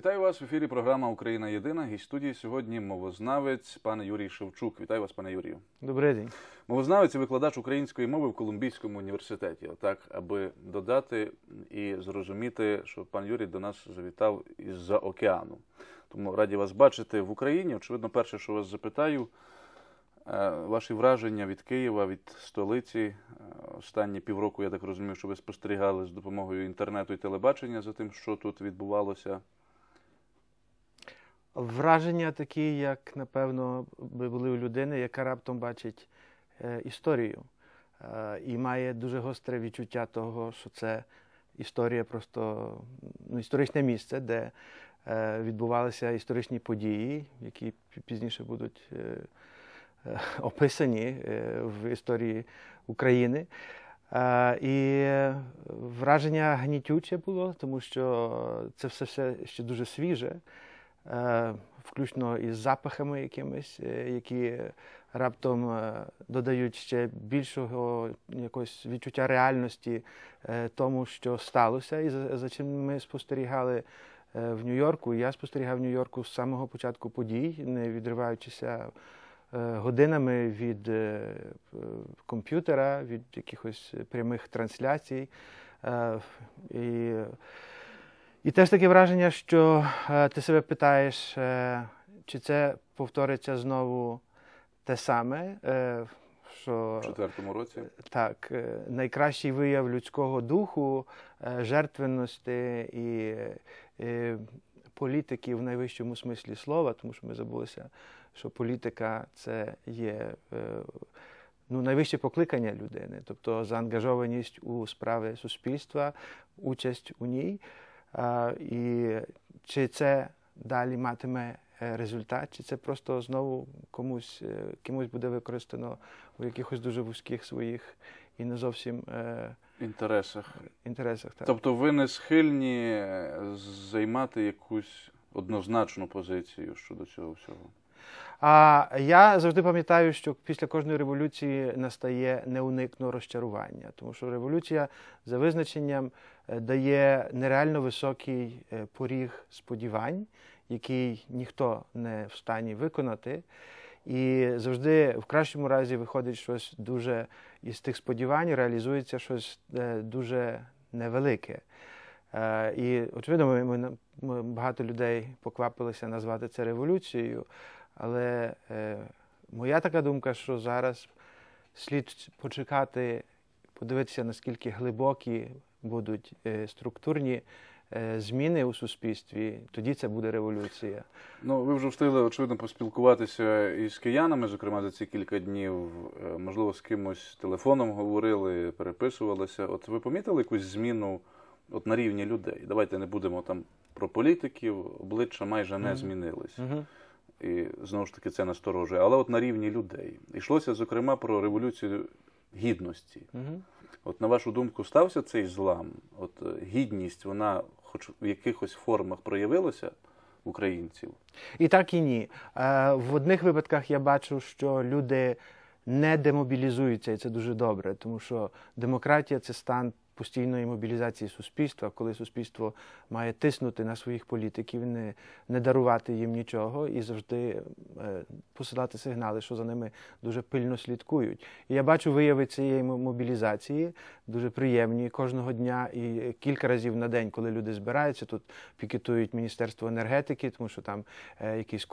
Вітаю вас в ефірі. Програма Україна Єдина. Гість студії сьогодні мовознавець, пане Юрій Шевчук. Вітаю вас, пане Юрію. Добрий день. Мовознавець і викладач української мови в Колумбійському університеті. Так, аби додати і зрозуміти, що пан Юрій до нас завітав із-за океану. Тому раді вас бачити в Україні. Очевидно, перше, що вас запитаю, е, ваші враження від Києва, від столиці. Е, останні півроку, я так розумію, що ви спостерігали з допомогою інтернету і телебачення за тим, що тут відбувалося враження такі, як, напевно, би були у людини, яка раптом бачить е, історію е, і має дуже гостре відчуття того, що це історія просто ну, історичне місце, де е, відбувалися історичні події, які пізніше будуть описані в історії України. І враження гнітюче було, тому що це все ще дуже свіже. Е, включно із запахами якимись, е, які раптом е, додають ще більшого якогось відчуття реальності тому, що сталося, і за, чим ми спостерігали. В Нью-Йорку я спостерігав в Нью-Йорку з самого початку подій, не відриваючися годинами від комп'ютера, від якихось прямих трансляцій. І і теж таке враження, що е, ти себе питаєш, е, чи це повториться знову те саме. Е, що... В четвертому році? Так, найкращий вияв людського духу, жертвенності і політики в найвищому смислі слова, тому що ми забулися, що політика це є ну, найвище покликання людини, тобто заангажованість у справи суспільства, участь у ній. І чи це далі матиме е, результат, чи це просто знову комусь е, кимось буде використано у якихось дуже вузьких своїх і не зовсім е, інтересах. інтересах так. Тобто ви не схильні займати якусь однозначну позицію щодо цього всього? А я завжди пам'ятаю, що після кожної революції настає неуникно розчарування, тому що революція за визначенням е, дає нереально високий е, поріг сподівань, який ніхто не встані виконати. І завжди в кращому разі виходить щось дуже із тих сподівань, реалізується щось е, дуже невелике. І очевидно, ми, ми багато людей поквапилися назвати це революцією. Але е, моя така думка, що зараз слід почекати, подивитися, наскільки глибокі будуть е, структурні. Е, зміни у суспільстві, тоді це буде революція. Ну ви вже встигли очевидно поспілкуватися із киянами, зокрема за ці кілька днів. Е, можливо, з кимось телефоном говорили, переписувалися. От ви помітили якусь зміну от на рівні людей? Давайте не будемо там про політиків, обличчя майже не змінились. Mm -hmm і знову ж таки це насторожує, але от на рівні людей. Йшлося, зокрема, про революцію гідності. Угу. От на вашу думку, стався цей злам? От е, гідність, вона хоч в якихось формах проявилася українців? І так, і ні. Е, в одних випадках я бачу, що люди. Не демобілізуються, і це дуже добре, тому що демократія це стан постійної мобілізації суспільства, коли суспільство має тиснути на своїх політиків, не не дарувати їм нічого і завжди е, посилати сигнали, що за ними дуже пильно слідкують. І я бачу вияви цієї мобілізації дуже приємні кожного дня і кілька разів на день, коли люди збираються, тут пікетують міністерство енергетики, тому що там е, якісь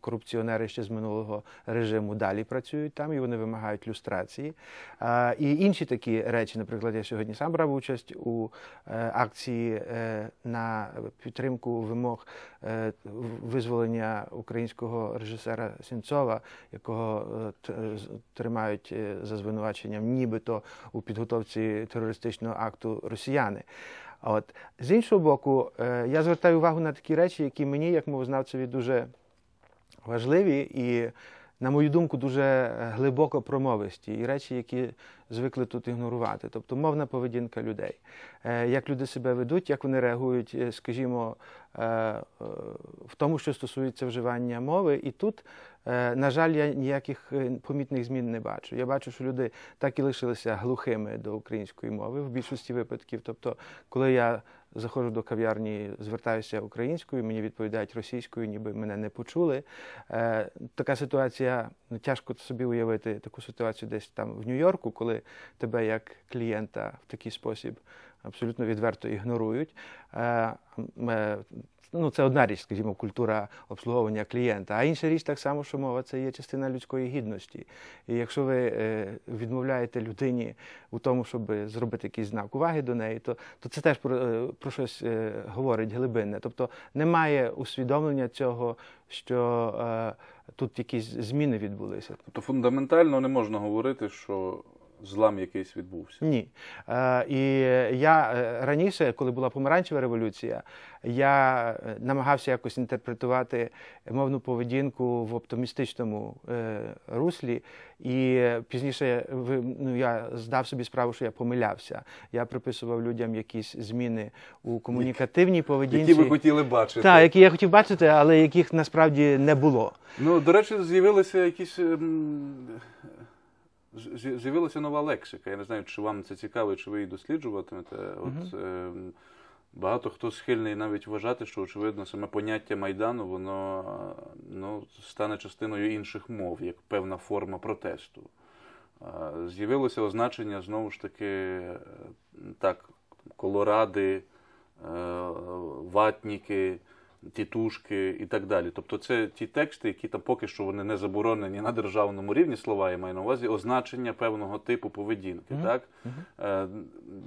корупціонери ще з минулого режиму далі працюють там і вони вимагають люстрації. І інші такі речі, наприклад, я сьогодні сам брав брав участь у е, акції е, на підтримку вимог е, визволення українського режисера Сінцова, якого тримають за звинуваченням, нібито у підготовці терористичного акту росіяни. От з іншого боку, я звертаю увагу на такі речі, які мені, як мовознавцеві, дуже важливі і на мою думку, дуже е, глибоко промовисті і речі, які звикли тут ігнорувати. Тобто мовна поведінка людей, е, як люди себе ведуть, як вони реагують, е, скажімо, в тому, що стосується вживання мови. І тут, на жаль, я ніяких помітних змін не бачу. Я бачу, що люди так і лишилися глухими до української мови в більшості випадків. Тобто, коли я заходжу до кав'ярні, звертаюся українською, мені відповідають російською, ніби мене не почули. Е, така ситуація ну тяжко собі уявити таку ситуацію десь там в Нью-Йорку, коли тебе як клієнта в такий спосіб абсолютно відверто ігнорують. Е, е, Тобто, ну, це одна річ, скажімо, культура обслуговування клієнта, а інша річ так само, що мова це є частина людської гідності. І якщо ви е, відмовляєте людині у тому, щоб зробити якийсь знак уваги до неї, то то це теж про, е, про щось е, говорить глибинне. Тобто немає усвідомлення цього, що тут якісь зміни відбулися. Тобто фундаментально не можна говорити, що злам якийсь відбувся? Ні. Е, І я е, раніше, коли була помаранчева революція, я е, намагався якось інтерпретувати мовну поведінку в оптимістичному е, руслі, і пізніше ну, я здав собі справу, що я помилявся. Я приписував людям якісь зміни у комунікативній поведінці, які ви хотіли бачити, Так, які я хотів бачити, але яких насправді не було. Ну до речі, з'явилися якісь. Ем, з'явилася нова лексика. Я не знаю, чи вам це цікаво, чи ви її досліджуватимете. От е, багато хто схильний навіть вважати, що очевидно саме поняття майдану воно ну, стане частиною інших мов, як певна форма протесту. З'явилося означення знову ж таки е, так, колоради, е, ватніки тітушки і так далі. Тобто, це ті тексти, які там поки що вони не заборонені на державному рівні слова, я маю на увазі означення певного типу поведінки. Mm -hmm. Так mm -hmm.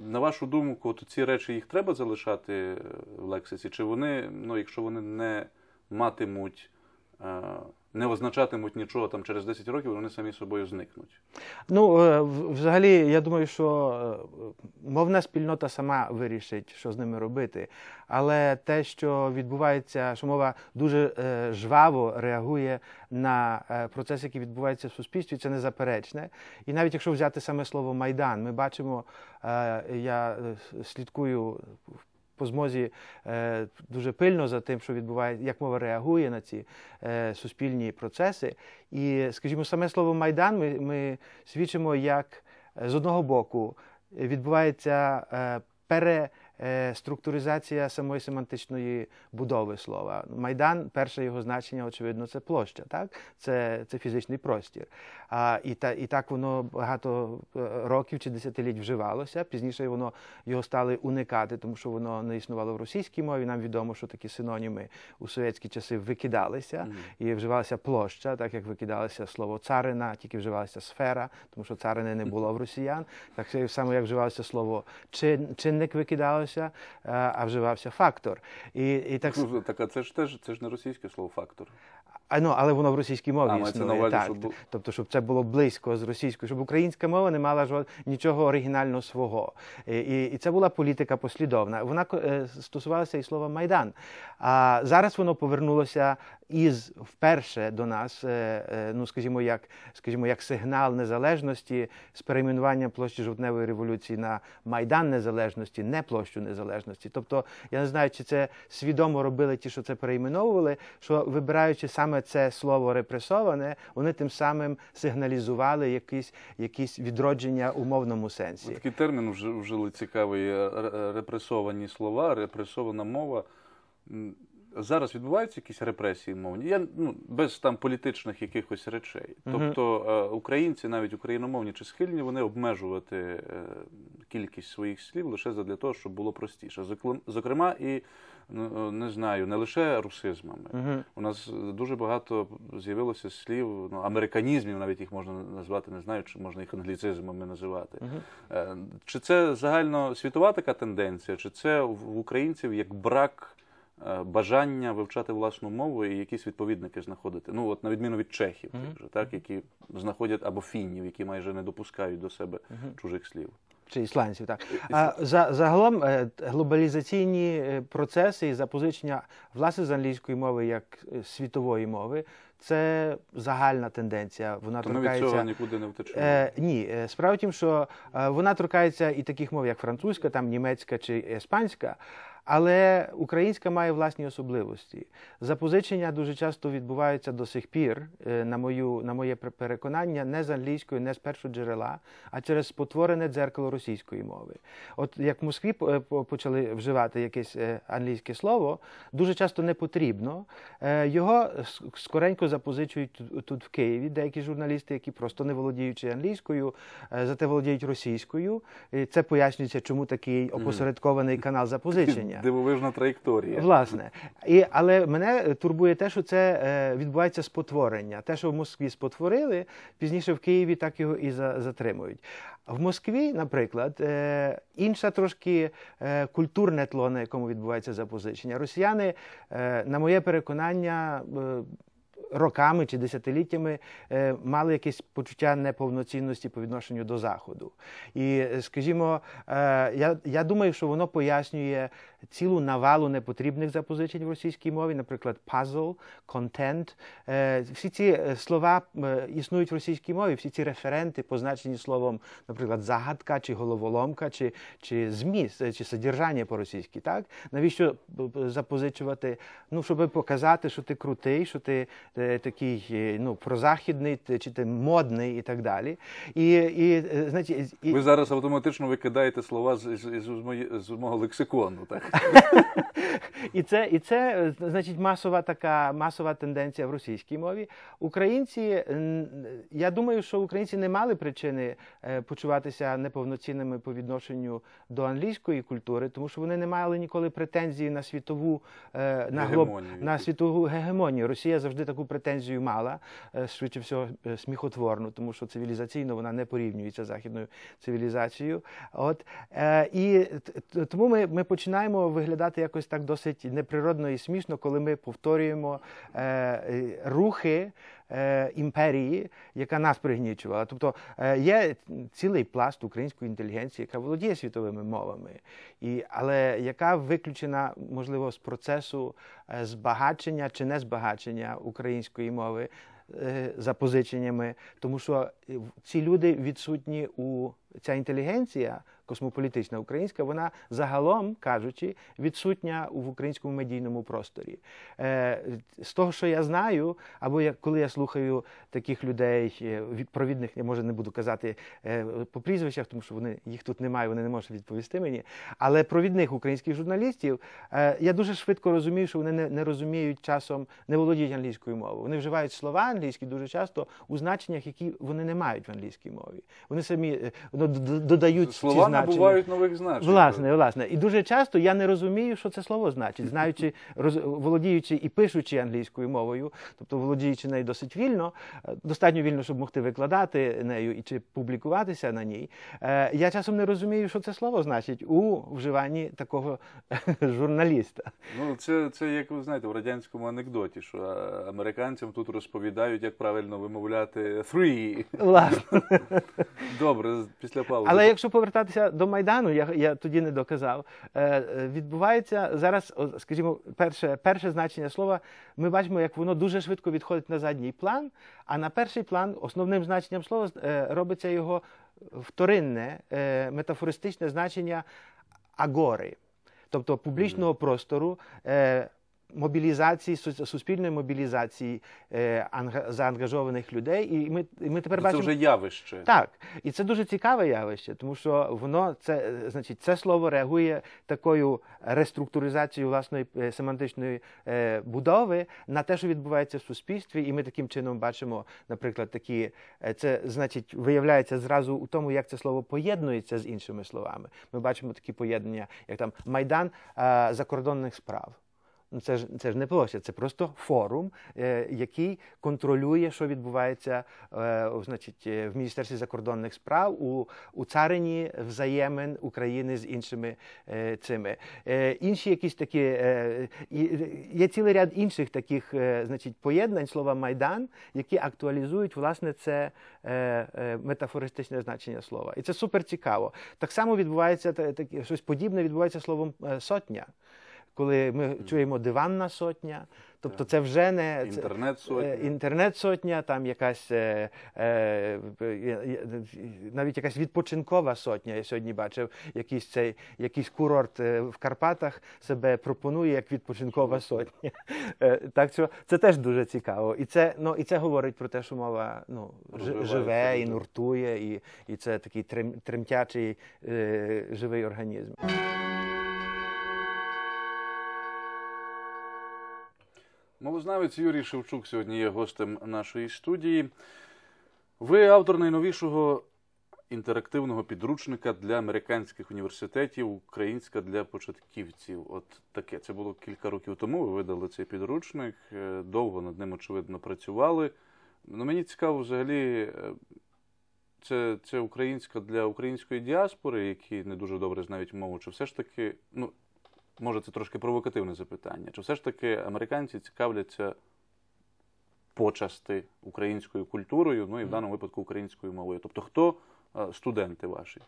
на вашу думку, от ці речі їх треба залишати е, в лексиці? Чи вони, ну якщо вони не матимуть? Е, не означатимуть нічого там через 10 років, вони самі собою зникнуть. Ну е, взагалі, я думаю, що е, мовна спільнота сама вирішить, що з ними робити. Але те, що відбувається, що мова дуже е, жваво реагує на процес, який відбувається в суспільстві, це незаперечне. І навіть якщо взяти саме слово майдан, ми бачимо, я слідкую по змозі е, дуже пильно за тим, що відбувається, як мова реагує на ці е, суспільні процеси. І, скажімо, саме слово Майдан ми, ми свідчимо, як е, з одного боку відбувається пере. Е, структуризація самої семантичної будови слова. Майдан, перше його значення, очевидно, це площа, так? Це це фізичний простір. А, І та, і так воно багато е, років чи десятиліть вживалося. Пізніше воно його стали уникати, тому що воно не існувало в російській мові. Нам відомо, що такі синоніми у совєтські часи викидалися mm і вживалася площа, так як викидалося слово царина, тільки вживалася сфера, тому що царини не було в росіян. Так само, як вживалося слово чин, чинник викидалося вживався е, а вживався фактор. І, і так... Ну, так а це ж теж це ж не російське слово фактор. А, ну, Але воно в російській мові а, існує. Це навалі, так. Щоб... Тобто, щоб це було близько з російською, щоб українська мова не мала жод... нічого оригінального свого. І, і і, це була політика послідовна. Вона е, стосувалася і слова Майдан. А зараз воно повернулося із вперше до нас, е, е, ну скажімо, як скажімо, як сигнал незалежності з перейменуванням площі жовтневої революції на майдан незалежності, не площу незалежності. Тобто, я не знаю, чи це свідомо робили ті, що це перейменовували, що вибираючи саме це слово репресоване, вони тим самим сигналізували якісь якісь відродження у мовному сенсі. Такий термін вже вжили цікавий е, репресовані слова, репресована мова зараз відбуваються якісь репресії мовні. Я ну без там політичних якихось речей. Угу. Тобто е, українці, навіть україномовні чи схильні, вони обмежувати е, кількість своїх слів лише для того, щоб було простіше. зокрема і. Ну, е, не знаю, не лише русизмами. Uh У нас дуже багато з'явилося слів ну, американізмів, навіть їх можна назвати, не знаю, чи можна їх англіцизмами називати. Uh -huh. Чи це загально світова така тенденція, чи це в українців як брак Е, бажання вивчати власну мову і якісь відповідники знаходити. Ну от на відміну від чехів, mm -hmm. тих же, так які знаходять або фінів, які майже не допускають до себе mm -hmm. чужих слів. Чи ісландців, так а за загалом е, глобалізаційні е, процеси і запозичення власне з англійської мови як світової мови це загальна тенденція. Вона То торкається... від цього нікуди не втечемо. Ні, справа тім, що вона торкається і таких мов, як французька, там німецька чи іспанська. Але українська має власні особливості. Запозичення дуже часто відбуваються до сих пір, е, на мою, на моє переконання, не з англійської, не з першого джерела, а через спотворене дзеркало російської мови. От як в Москві е, почали вживати якесь е, англійське слово, дуже часто не потрібно. Його скоренько запозичують тут в Києві. Деякі журналісти, які просто не володіючи англійською, зате володіють російською. Це пояснюється, чому такий опосередкований канал запозичення рівня. Дивовижна траєкторія. Власне. І, Але мене турбує те, що це е, відбувається спотворення. Те, що в Москві спотворили, пізніше в Києві так його і за, затримують. В Москві, наприклад, е, інша трошки е, культурне тло, на якому відбувається запозичення. Росіяни, е, на моє переконання, е, Роками чи десятиліттями е, мали якесь почуття неповноцінності по відношенню до заходу, і скажімо, е, я я думаю, що воно пояснює цілу навалу непотрібних запозичень в російській мові, наприклад, puzzle, content. Е, всі ці е, слова е, існують в російській мові, всі ці референти, позначені словом, наприклад, загадка чи головоломка, чи чи зміст, чи содержання по-російськи. Так? Навіщо запозичувати? Ну, щоб показати, що ти крутий, що ти такий ну, прозахідний, чи ти модний і так далі. І, і, значить, і... Ви зараз автоматично викидаєте слова з, з, з, з мого лексикону. так? і це і це е, значить масова така масова тенденція в російській мові. Українці я думаю, що українці не мали причини е, почуватися неповноцінними по відношенню до англійської культури, тому що вони не мали ніколи претензії на світову е, на глоб, на світову гегемонію. Росія завжди таку претензію мала, швидше всього сміхотворну, тому що цивілізаційно вона не порівнюється з західною цивілізацією. От і тому ми, ми починаємо виглядати якось так досить неприродно і смішно, коли ми повторюємо е, е, рухи е, імперії, яка нас пригнічувала. Тобто е, є цілий пласт української інтелігенції, яка володіє світовими мовами, і, але яка виключена, можливо, з процесу е, збагачення чи незбагачення української мови. Е, Запозиченнями, тому що ці люди відсутні у ця інтелігенція космополітична українська, вона загалом кажучи, відсутня в українському медійному просторі. Е, з того, що я знаю, або я, коли я слухаю таких людей, е, провідних я може не буду казати е, по прізвищах, тому що вони їх тут немає, вони не можуть відповісти мені. Але провідних українських журналістів я дуже швидко розумію, що вони не, не розуміють часом, не володіють англійською мовою. Вони вживають слова англійські дуже часто у значеннях, які вони не мають в англійській мові. Вони самі ну, додають слова ці значення. набувають нових значень. Власне, власне. І дуже часто я не розумію, що це слово значить, знаючи, роз, володіючи і пишучи англійською мовою, тобто володіючи нею досить вільно, е, достатньо вільно, щоб могти викладати нею і чи публікуватися на ній. Е, я часом не розумію, що це слово значить у вживанні такого журналіста. Ну, це, це як ви знаєте, в радянському анекдоті, що е, американцям тут розповідають, як правильно вимовляти «free». Власне. Добре, після після паузи. Але якщо повертатися до Майдану, я я тоді не доказав. Е, е Відбувається зараз, скажімо, перше перше значення слова. Ми бачимо, як воно дуже швидко відходить на задній план. А на перший план основним значенням слова е, робиться його вторинне, е, метафористичне значення агори, тобто публічного mm простору. Е, мобілізації, суспільної мобілізації е, заангажованих людей. І ми і ми тепер це бачимо... вже явище. Так. І це дуже цікаве явище, тому що воно це е, значить, це слово реагує такою реструктуризацією власної е, семантичної будови на те, що відбувається в суспільстві. І ми таким чином бачимо, наприклад, такі це значить виявляється зразу у тому, як це слово поєднується з іншими словами. Ми бачимо такі поєднання, як там майдан закордонних справ. Ну, це ж це ж не площа, це просто форум, е, який контролює, що відбувається е, значить, е, в Міністерстві закордонних справ у у царині взаємин України з іншими е, цими. Е, інші якісь такі е, є цілий ряд інших таких е, значить, поєднань слова майдан, які актуалізують власне це е, е, метафористичне значення слова. І це супер цікаво. Так само відбувається так, щось подібне відбувається словом е, сотня коли ми чуємо диванна сотня. Тобто це вже не інтернет-сотня, е, інтернет-сотня, там якась е, е, навіть якась відпочинкова сотня. Я сьогодні бачив якийсь цей якийсь курорт в Карпатах себе пропонує як відпочинкова сотня. Так що це теж дуже цікаво, і це ну і це говорить про те, що мова ну живе і нуртує, і і це такий тремтячий живий організм. Мовознавець Юрій Шевчук сьогодні є гостем нашої студії. Ви автор найновішого інтерактивного підручника для американських університетів, українська для початківців. От таке. Це було кілька років тому. Ви видали цей підручник, е, довго над ним, очевидно, працювали. Ну, Мені цікаво, взагалі, е, це це українська для української діаспори, які не дуже добре знають мову, чи все ж таки, ну, може це трошки провокативне запитання. Чи все ж таки американці цікавляться почасти українською культурою, ну і в даному випадку українською мовою? Тобто, хто е, студенти ваші?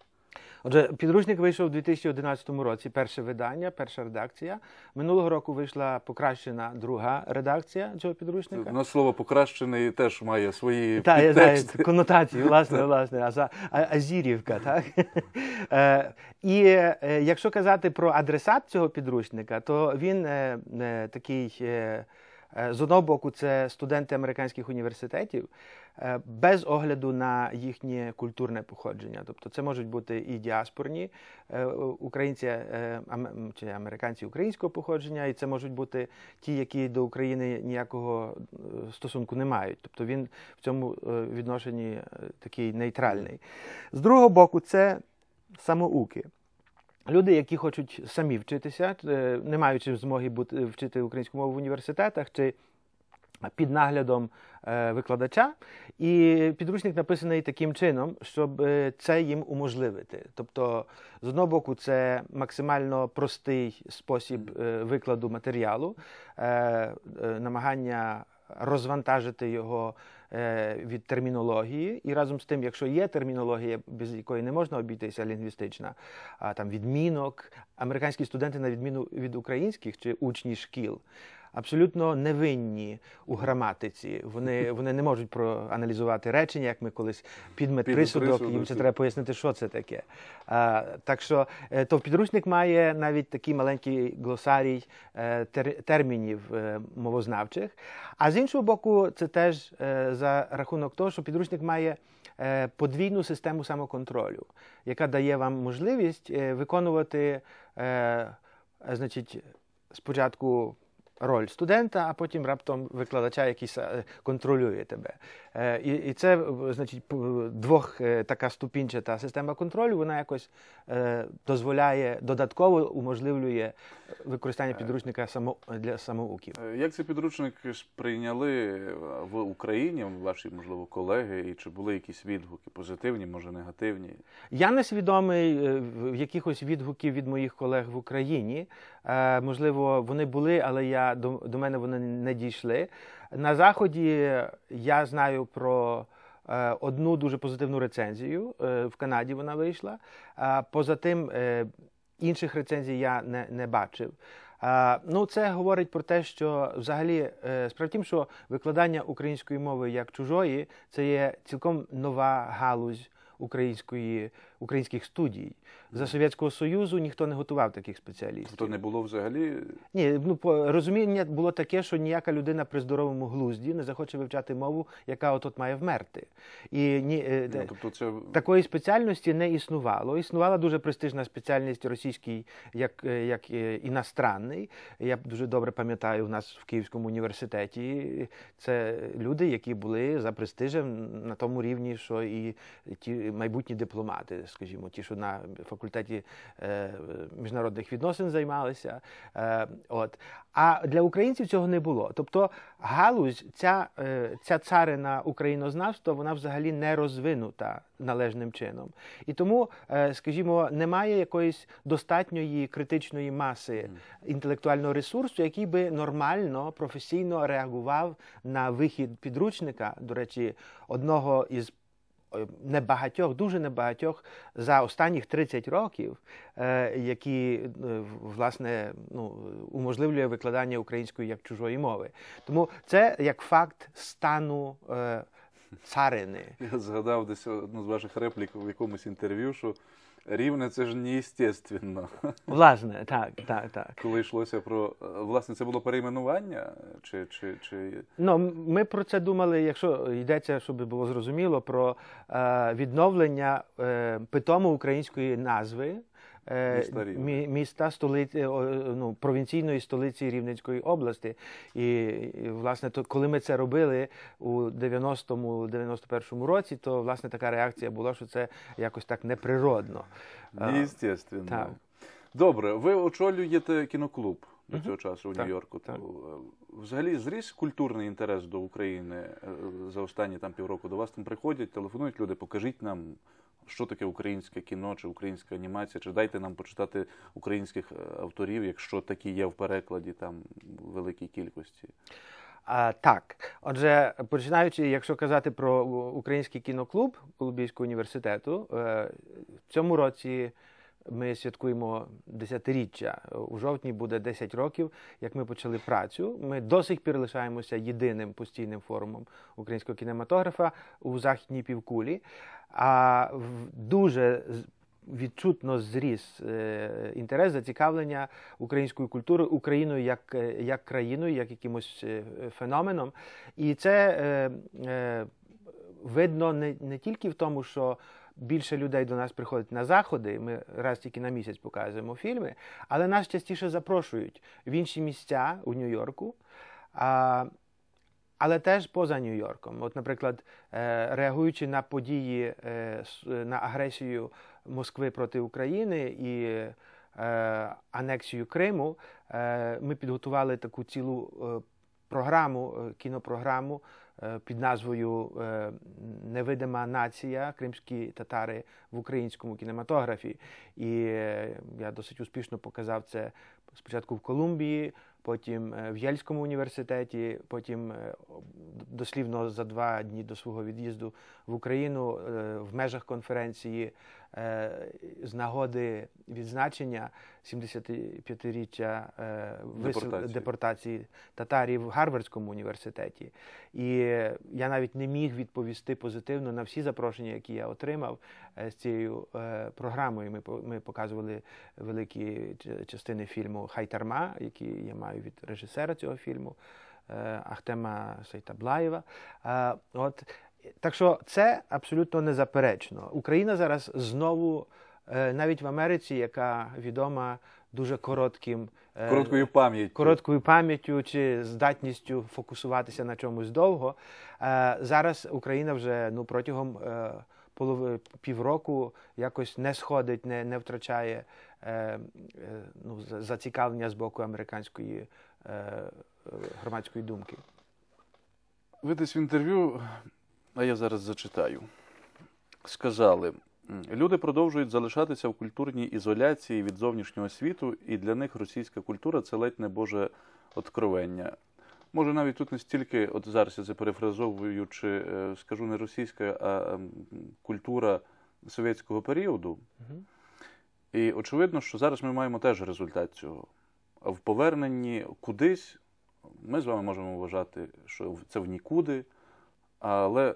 Отже, підручник вийшов у 2011 році. Перше видання, перша редакція. Минулого року вийшла покращена друга редакція цього підручника. У слово покращений теж має свої Так, я знаю, конотації, власне, власне, а, а, азірівка, так? Е, і е, якщо казати про адресат цього підручника, то він е, такий. З одного боку, це студенти американських університетів, Е, без огляду на їхнє культурне походження. Тобто це можуть бути і діаспорні е, українці е, чи американці українського походження, і це можуть бути ті, які до України ніякого стосунку не мають. Тобто він в цьому відношенні такий нейтральний. З другого боку, це самоуки. Люди, які хочуть самі вчитися, не маючи змоги бути вчити українську мову в університетах, чи під наглядом е, викладача, і підручник написаний таким чином, щоб е, це їм уможливити. Тобто, з одного боку, це максимально простий спосіб е, викладу матеріалу, намагання розвантажити його. Від термінології, і разом з тим, якщо є термінологія, без якої не можна обійтися, лінгвістична, а там відмінок, американські студенти, на відміну від українських чи учні шкіл, абсолютно невинні у граматиці. Вони вони не можуть проаналізувати речення, як ми колись підмет присудок. Їм ну, це треба пояснити, що це таке. А, Так що е, то підручник має навіть такий маленький глосарій е, тер, термінів е, мовознавчих. А з іншого боку, це теж за рахунок того, що підручник має. Подвійну систему самоконтролю, яка дає вам можливість виконувати, значить, спочатку роль студента, а потім раптом викладача, який контролює тебе. Е, і і це, е, значить, двох е, така ступінчата система контролю, вона якось дозволяє додатково уможливлює використання підручника само для самоуків. Як цей підручник сприйняли в Україні, ваші можливо колеги, і чи були якісь відгуки позитивні, може негативні? Я не свідомий якихось відгуків від моїх колег в Україні. Можливо, вони були, але я до до мене вони не дійшли. На заході я знаю про е, одну дуже позитивну рецензію. Е, в Канаді вона вийшла. Е, поза тим, інших рецензій я не, не бачив. Ну, це говорить про те, що взагалі справді тім, що викладання української мови як чужої це є цілком нова галузь української українських студій. За Совєтського Союзу ніхто не готував таких спеціалістів. Тобто не було взагалі? Ні, ну розуміння було таке, що ніяка людина при здоровому глузді не захоче вивчати мову, яка от має вмерти. І ні, ну, тобто це... такої спеціальності не існувало. Існувала дуже престижна спеціальність російський, як е, як е, іностранний. Я дуже добре пам'ятаю, у нас в Київському університеті це люди, які були за престижем на тому рівні, що і ті майбутні дипломати скажімо, ті, що на факультеті е, міжнародних відносин займалися. Е, от. А для українців цього не було. Тобто галузь, ця е, ця царина українознавства, вона взагалі не розвинута належним чином. І тому, скажімо, немає якоїсь достатньої критичної маси інтелектуального ресурсу, який би нормально, професійно реагував на вихід підручника. До речі, одного із Е, небагатьох, дуже небагатьох за останніх 30 років, е, які е, власне ну, уможливлює викладання української як чужої мови. Тому це як факт стану царини. Я згадав десь одну з ваших реплік в якомусь інтерв'ю, що Рівне це ж неестественно. Власне, так, так, так. Коли йшлося про е, власне, це було перейменування? Чи чи чи ну ми про це думали? Якщо йдеться, щоб було зрозуміло, про е, відновлення е, питому української назви Е, міста столиці е, ну, провінційної столиці Рівненської області. І, власне, то коли ми це робили у 90-му, 91-му році, то власне така реакція була, що це якось так неприродно. Естественно. Так. Добре, ви очолюєте кіноклуб до цього часу у Нью-Йорку. Е, взагалі зріс культурний інтерес до України за останні там півроку. До вас там приходять, телефонують люди, покажіть нам що таке українське кіно чи українська анімація, чи дайте нам почитати українських е, авторів, якщо такі є в перекладі там великій кількості. А, Так, отже, починаючи, якщо казати про український кіноклуб Колумбійського університету, е, в цьому році. Ми святкуємо десятиріччя. У жовтні буде 10 років, як ми почали працю. Ми до сих пір лишаємося єдиним постійним форумом українського кінематографа у західній півкулі, а дуже відчутно зріс е, інтерес зацікавлення української культури Україною як е, як країною, як якимось е, феноменом. І це видно не, не тільки в тому, що більше людей до нас приходить на заходи. Ми раз тільки на місяць показуємо фільми, але нас частіше запрошують в інші місця у Нью-Йорку. А, але теж поза Нью-Йорком. От, наприклад, е, реагуючи на події е, на агресію Москви проти України і е, анексію Криму, ми підготували таку цілу програму, кінопрограму Е, під назвою е, Невидима нація кримські татари в українському кінематографі. І е, я досить успішно показав це спочатку в Колумбії, потім в Єльському університеті, потім дослівно за два дні до свого від'їзду в Україну в межах конференції Е, з нагоди відзначення 75-річчя е, депортації. депортації татарів в Гарвардському університеті. І я навіть не міг відповісти позитивно на всі запрошення, які я отримав е, з цією програмою. Ми ми показували великі частини фільму Хайтарма, які я маю від режисера цього фільму Ахтема Сайтаблаєва. От так що це абсолютно незаперечно. Україна зараз знову, е, навіть в Америці, яка відома дуже коротким е, короткою пам'яттю короткою пам'яттю чи здатністю фокусуватися на чомусь довго. Е, зараз Україна вже ну протягом полови півроку якось не сходить, не не втрачає ну, зацікавлення з боку американської громадської думки. Ви десь в інтерв'ю а я зараз зачитаю. Сказали, люди продовжують залишатися в культурній ізоляції від зовнішнього світу, і для них російська культура це ледь не Боже откровення. Може, навіть тут не стільки, от зараз я це перефразовуючи, е, скажу не російська, а ем, культура совєтського періоду. І очевидно, що зараз ми маємо теж результат цього. В поверненні кудись ми з вами можемо вважати, що це в нікуди, але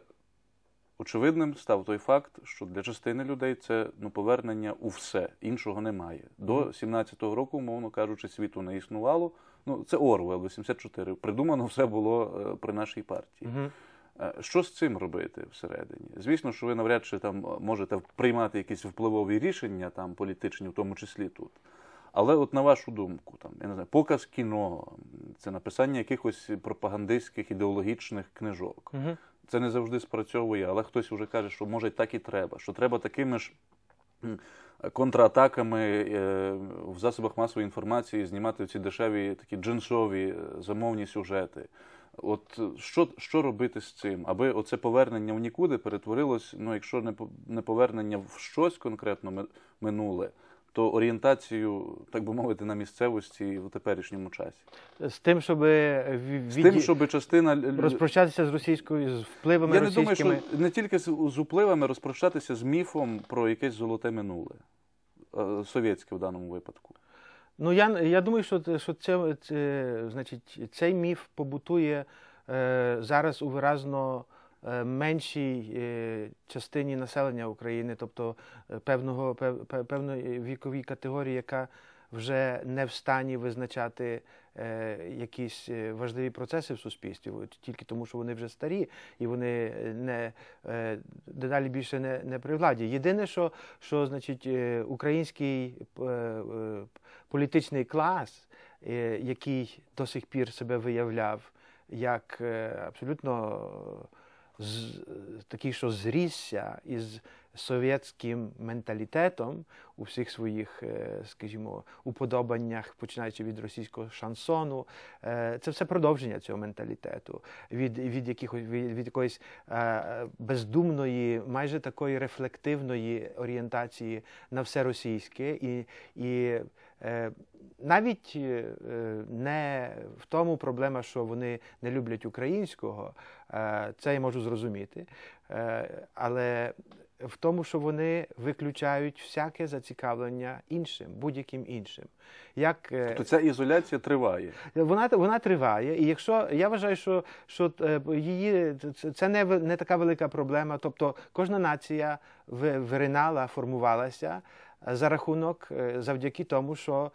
Очевидним став той факт, що для частини людей це ну, повернення у все, іншого немає. До 17-го року, умовно кажучи, світу не існувало. Ну, це Орвел, 84. Придумано все було е, при нашій партії. Е, що з цим робити всередині? Звісно, що ви навряд чи там е, можете приймати якісь впливові рішення, там політичні, в тому числі тут. Але, от на вашу думку, там я не знаю, показ кіно, це написання якихось пропагандистських ідеологічних книжок. Угу це не завжди спрацьовує, але хтось вже каже, що може так і треба, що треба такими ж. Контратаками е, в засобах масової інформації знімати ці дешеві такі джинсові е, замовні сюжети. От е, що що робити з цим, аби оце повернення в нікуди перетворилось, ну якщо не повернення в щось конкретно минуле, то орієнтацію, так би мовити, на місцевості в теперішньому часі з тим, щоб від... з тим, щоб частина розпрощатися з російською з впливами. Я російськими... не думаю, що не тільки з впливами розпрощатися з міфом про якесь золоте минуле е, совєтське в даному випадку. Ну я я думаю, що що це, це значить цей міф побутує е, зараз у виразно. Е, меншій е, частині населення України, тобто е, певного певної віковій категорії, яка вже не в стані визначати якісь важливі процеси в суспільстві, тільки тому, що вони вже старі і вони не дедалі більше не не при владі. Єдине, що що значить український політичний клас, який до сих пір себе виявляв як абсолютно з е, такий, що зрісся із совєтським менталітетом у всіх своїх, е, скажімо, уподобаннях, починаючи від російського шансону, е, це все продовження цього менталітету, від від, якихось від, від якоїсь е, бездумної, майже такої рефлективної орієнтації на все російське і і. Навіть не в тому проблема, що вони не люблять українського, це я можу зрозуміти. Але в тому, що вони виключають всяке зацікавлення іншим, будь-яким іншим. Як, е, Тобто ця ізоляція триває. Вона вона триває. І якщо я вважаю, що що е, її це не не така велика проблема. Тобто кожна нація виринала, формувалася е, за рахунок завдяки тому, що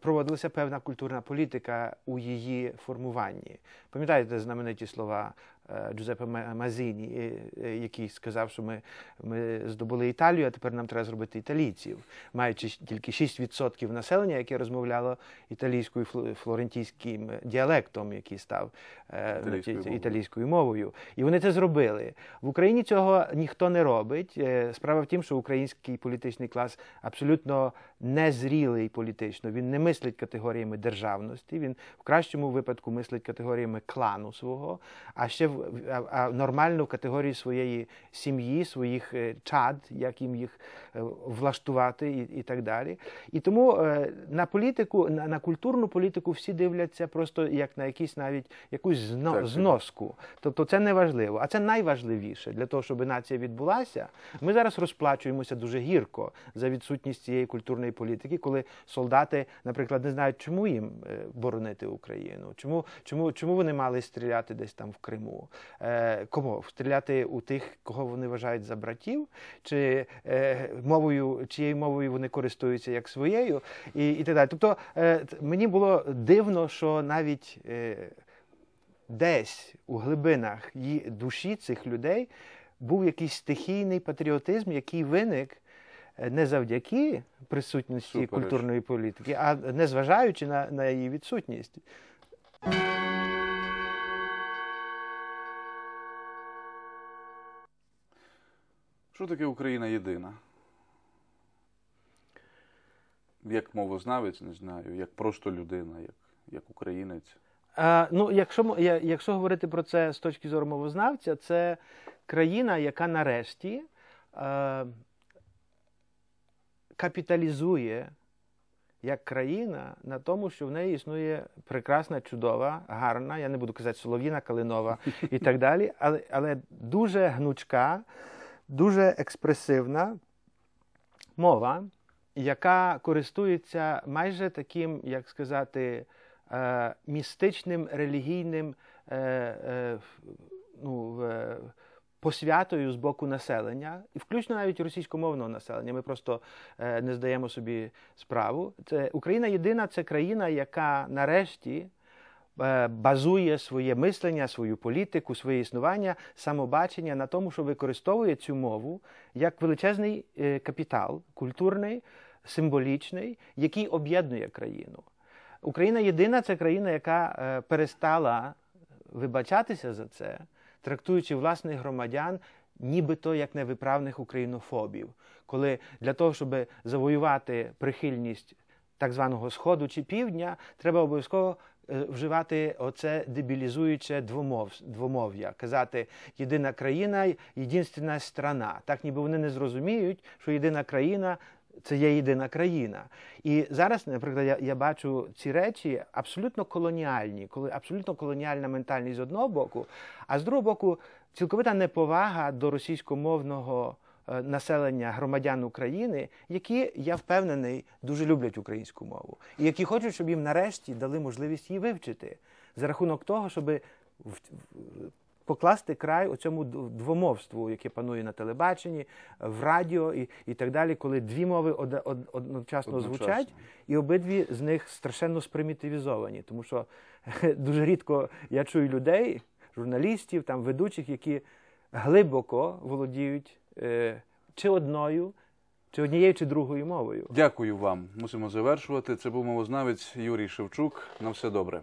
проводилася певна культурна політика у її формуванні. Пам'ятаєте знамениті слова Е, Джузеппе Мазіні, е, е, який сказав, що ми ми здобули Італію, а тепер нам треба зробити італійців, маючи тільки 6% населення, яке розмовляло італійською флорентійським діалектом, який став італійською, італійською мовою. І вони це зробили в Україні. Цього ніхто не робить. Справа в тім, що український політичний клас абсолютно незрілий політично, він не мислить категоріями державності, він в кращому випадку мислить категоріями клану свого, а ще в, а, а нормально в категорії своєї сім'ї, своїх е, чад, як їм їх е, влаштувати і і так далі. І тому е, на політику, на, на культурну політику всі дивляться просто як на якісь навіть якусь зно, так, зноску. Тобто це не важливо, а це найважливіше для того, щоб нація відбулася. Ми зараз розплачуємося дуже гірко за відсутність цієї культурної національної політики, коли солдати, наприклад, не знають, чому їм е, боронити Україну, чому чому, чому вони мали стріляти десь там в Криму? Е, Кому стріляти у тих, кого вони вважають за братів, чи е, мовою, чиєю мовою вони користуються як своєю, і і так далі. Тобто е, мені було дивно, що навіть. Е, Десь у глибинах душі цих людей був якийсь стихійний патріотизм, який виник Е, не завдяки присутності Супер. культурної політики, а незважаючи на, на її відсутність. Що таке Україна єдина? Як мовознавець, не знаю, як просто людина, як як українець. А, Ну, якщо якщо говорити про це з точки зору мовознавця, це країна, яка нарешті а, е, капіталізує як країна на тому, що в неї існує прекрасна, чудова, гарна, я не буду казати соловіна, Калинова і так далі, але, але дуже гнучка, дуже експресивна мова, яка користується майже таким, як сказати, е, містичним релігійним. Е, е, ну, посвятою з боку населення, і включно навіть російськомовного населення. Ми просто е, не здаємо собі справу. Це Україна єдина це країна, яка нарешті. Е, базує своє мислення, свою політику, своє існування, самобачення на тому, що використовує цю мову як величезний е, капітал, культурний, символічний, який об'єднує країну. Україна єдина це країна, яка перестала вибачатися за це трактуючи власних громадян нібито як невиправних українофобів, коли для того, щоб завоювати прихильність так званого Сходу чи Півдня, треба обов'язково. Е, вживати оце дебілізуюче двомов, двомов'я, казати єдина країна, єдинственна страна. Так ніби вони не зрозуміють, що єдина країна це є єдина країна. І зараз, наприклад, я я бачу ці речі абсолютно колоніальні, коли абсолютно колоніальна ментальність з одного боку, а з другого боку, цілковита неповага до російськомовного е, населення громадян України, які я впевнений дуже люблять українську мову, і які хочуть, щоб їм нарешті дали можливість її вивчити за рахунок того, щоб покласти край у цьому двомовству, яке панує на телебаченні, в радіо і і так далі, коли дві мови од, од, одночасно, одночасно звучать, і обидві з них страшенно спримітивізовані, тому що дуже рідко я чую людей, журналістів, там ведучих, які глибоко володіють е, чи одною. Чи однією, чи другою мовою? Дякую вам. Мусимо завершувати. Це був мовознавець Юрій Шевчук. На все добре.